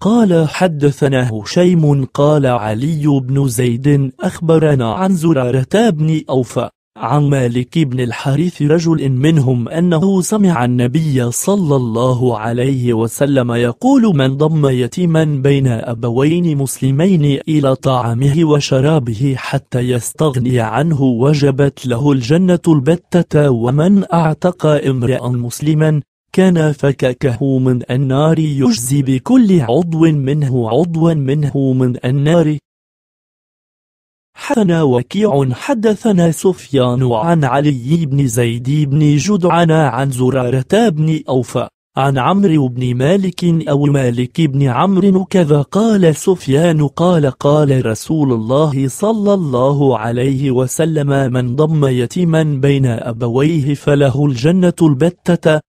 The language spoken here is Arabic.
قال حدثنا هشيم قال علي بن زيد أخبرنا عن زرارة بن أوفى عن مالك بن الحارث رجل منهم أنه سمع النبي صلى الله عليه وسلم يقول من ضم يتيما بين أبوين مسلمين إلى طعامه وشرابه حتى يستغني عنه وجبت له الجنة البتة ومن أعتق امرأ مسلما كان فككه من النار يجزي بكل عضو منه عضوا منه من النار حدثنا وكيع حدثنا سفيان عن علي بن زيد بن جدعان عن زرارة بن أوفى عن عمرو بن مالك أو مالك بن عمرو كذا قال سفيان قال قال رسول الله صلى الله عليه وسلم من ضم يتيما بين أبويه فله الجنة البتة